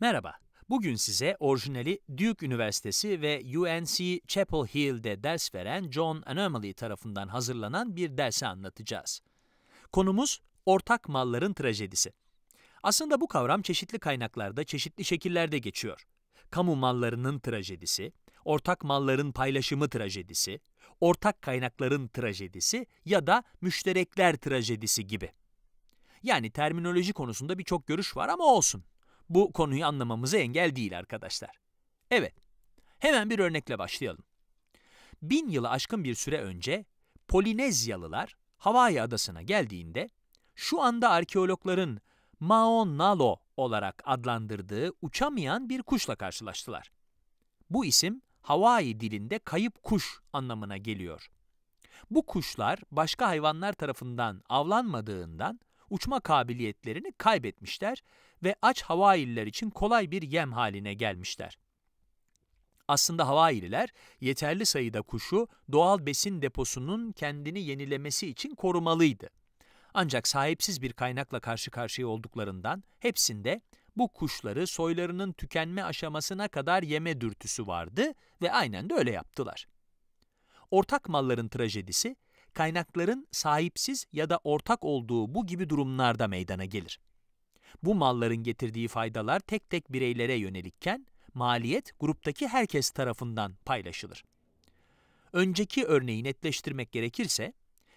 Merhaba, bugün size orijinali Duke Üniversitesi ve UNC Chapel Hill'de ders veren John Anomaly tarafından hazırlanan bir dersi anlatacağız. Konumuz ortak malların trajedisi. Aslında bu kavram çeşitli kaynaklarda çeşitli şekillerde geçiyor. Kamu mallarının trajedisi, ortak malların paylaşımı trajedisi, ortak kaynakların trajedisi ya da müşterekler trajedisi gibi. Yani terminoloji konusunda birçok görüş var ama olsun bu konuyu anlamamıza engel değil arkadaşlar. Evet, hemen bir örnekle başlayalım. Bin yılı aşkın bir süre önce Polinezyalılar Hawaii adasına geldiğinde şu anda arkeologların Maonalo olarak adlandırdığı uçamayan bir kuşla karşılaştılar. Bu isim Hawaii dilinde kayıp kuş anlamına geliyor. Bu kuşlar başka hayvanlar tarafından avlanmadığından uçma kabiliyetlerini kaybetmişler ve aç Havaililer için kolay bir yem haline gelmişler. Aslında Havaililer yeterli sayıda kuşu doğal besin deposunun kendini yenilemesi için korumalıydı. Ancak sahipsiz bir kaynakla karşı karşıya olduklarından hepsinde bu kuşları soylarının tükenme aşamasına kadar yeme dürtüsü vardı ve aynen de öyle yaptılar. Ortak malların trajedisi kaynakların sahipsiz ya da ortak olduğu bu gibi durumlarda meydana gelir. Bu malların getirdiği faydalar tek tek bireylere yönelikken, maliyet gruptaki herkes tarafından paylaşılır. Önceki örneği netleştirmek gerekirse,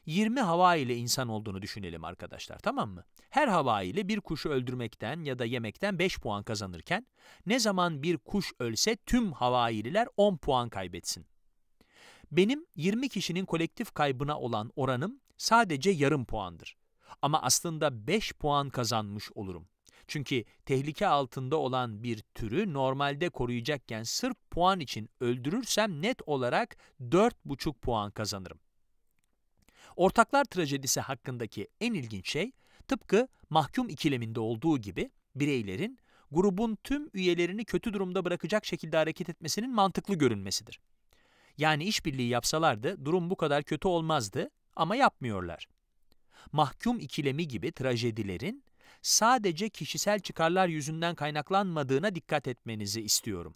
20 hava ile insan olduğunu düşünelim arkadaşlar tamam mı? Her hava ile bir kuşu öldürmekten ya da yemekten 5 puan kazanırken ne zaman bir kuş ölse tüm havaililer 10 puan kaybetsin. Benim 20 kişinin kolektif kaybına olan oranım sadece yarım puandır. Ama aslında 5 puan kazanmış olurum. Çünkü tehlike altında olan bir türü normalde koruyacakken sırf puan için öldürürsem net olarak 4,5 puan kazanırım. Ortaklar trajedisi hakkındaki en ilginç şey, tıpkı mahkum ikileminde olduğu gibi bireylerin grubun tüm üyelerini kötü durumda bırakacak şekilde hareket etmesinin mantıklı görünmesidir. Yani işbirliği yapsalardı durum bu kadar kötü olmazdı ama yapmıyorlar. Mahkum ikilemi gibi trajedilerin sadece kişisel çıkarlar yüzünden kaynaklanmadığına dikkat etmenizi istiyorum.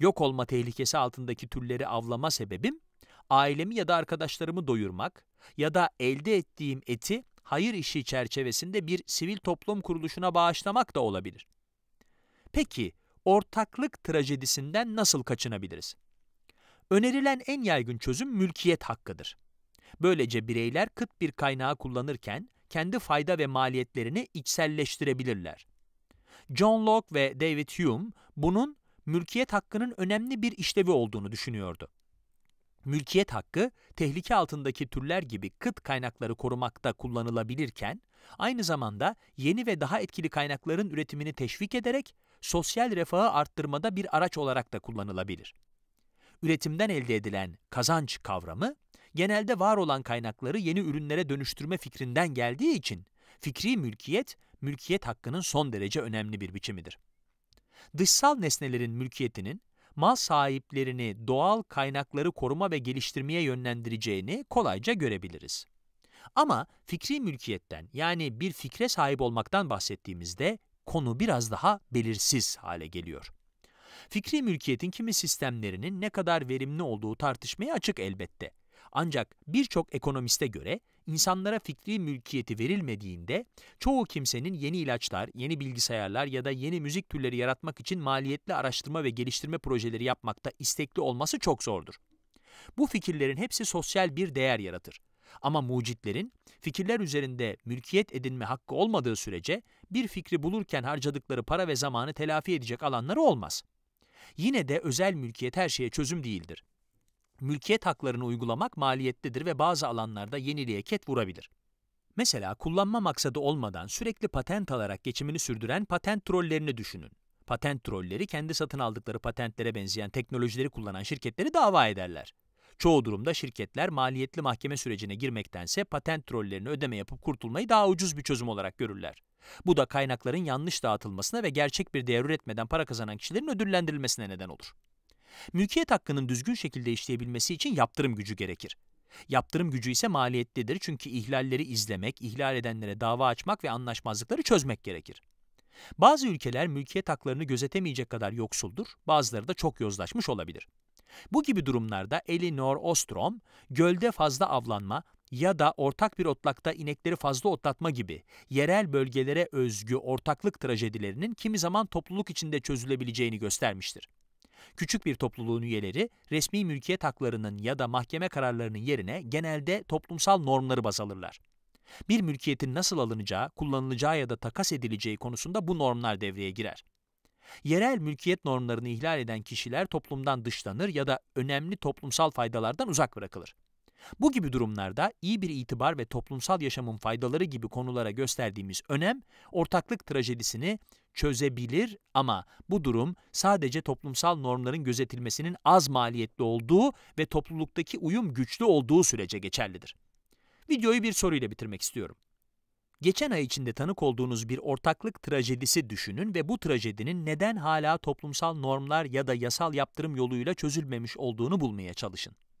Yok olma tehlikesi altındaki türleri avlama sebebim, ailemi ya da arkadaşlarımı doyurmak ya da elde ettiğim eti hayır işi çerçevesinde bir sivil toplum kuruluşuna bağışlamak da olabilir. Peki, ortaklık trajedisinden nasıl kaçınabiliriz? Önerilen en yaygın çözüm mülkiyet hakkıdır. Böylece bireyler kıt bir kaynağı kullanırken kendi fayda ve maliyetlerini içselleştirebilirler. John Locke ve David Hume bunun mülkiyet hakkının önemli bir işlevi olduğunu düşünüyordu. Mülkiyet hakkı, tehlike altındaki türler gibi kıt kaynakları korumakta kullanılabilirken, aynı zamanda yeni ve daha etkili kaynakların üretimini teşvik ederek sosyal refahı arttırmada bir araç olarak da kullanılabilir üretimden elde edilen kazanç kavramı, genelde var olan kaynakları yeni ürünlere dönüştürme fikrinden geldiği için fikri mülkiyet, mülkiyet hakkının son derece önemli bir biçimidir. Dışsal nesnelerin mülkiyetinin, mal sahiplerini doğal kaynakları koruma ve geliştirmeye yönlendireceğini kolayca görebiliriz. Ama fikri mülkiyetten yani bir fikre sahip olmaktan bahsettiğimizde konu biraz daha belirsiz hale geliyor. Fikri mülkiyetin kimi sistemlerinin ne kadar verimli olduğu tartışmaya açık elbette. Ancak birçok ekonomiste göre insanlara fikri mülkiyeti verilmediğinde çoğu kimsenin yeni ilaçlar, yeni bilgisayarlar ya da yeni müzik türleri yaratmak için maliyetli araştırma ve geliştirme projeleri yapmakta istekli olması çok zordur. Bu fikirlerin hepsi sosyal bir değer yaratır. Ama mucitlerin fikirler üzerinde mülkiyet edinme hakkı olmadığı sürece bir fikri bulurken harcadıkları para ve zamanı telafi edecek alanları olmaz. Yine de özel mülkiyet her şeye çözüm değildir. Mülkiyet haklarını uygulamak maliyettedir ve bazı alanlarda yeniliğe ket vurabilir. Mesela kullanma maksadı olmadan sürekli patent alarak geçimini sürdüren patent trollerini düşünün. Patent trolleri kendi satın aldıkları patentlere benzeyen teknolojileri kullanan şirketleri dava ederler. Çoğu durumda şirketler maliyetli mahkeme sürecine girmektense patent trollerini ödeme yapıp kurtulmayı daha ucuz bir çözüm olarak görürler. Bu da kaynakların yanlış dağıtılmasına ve gerçek bir değer üretmeden para kazanan kişilerin ödüllendirilmesine neden olur. Mülkiyet hakkının düzgün şekilde işleyebilmesi için yaptırım gücü gerekir. Yaptırım gücü ise maliyetlidir çünkü ihlalleri izlemek, ihlal edenlere dava açmak ve anlaşmazlıkları çözmek gerekir. Bazı ülkeler mülkiyet haklarını gözetemeyecek kadar yoksuldur, bazıları da çok yozlaşmış olabilir. Bu gibi durumlarda Elinor Ostrom, gölde fazla avlanma, ya da ortak bir otlakta inekleri fazla otlatma gibi yerel bölgelere özgü ortaklık trajedilerinin kimi zaman topluluk içinde çözülebileceğini göstermiştir. Küçük bir topluluğun üyeleri resmi mülkiyet haklarının ya da mahkeme kararlarının yerine genelde toplumsal normları baz alırlar. Bir mülkiyetin nasıl alınacağı, kullanılacağı ya da takas edileceği konusunda bu normlar devreye girer. Yerel mülkiyet normlarını ihlal eden kişiler toplumdan dışlanır ya da önemli toplumsal faydalardan uzak bırakılır. Bu gibi durumlarda iyi bir itibar ve toplumsal yaşamın faydaları gibi konulara gösterdiğimiz önem ortaklık trajedisini çözebilir ama bu durum sadece toplumsal normların gözetilmesinin az maliyetli olduğu ve topluluktaki uyum güçlü olduğu sürece geçerlidir. Videoyu bir soruyla bitirmek istiyorum. Geçen ay içinde tanık olduğunuz bir ortaklık trajedisi düşünün ve bu trajedinin neden hala toplumsal normlar ya da yasal yaptırım yoluyla çözülmemiş olduğunu bulmaya çalışın.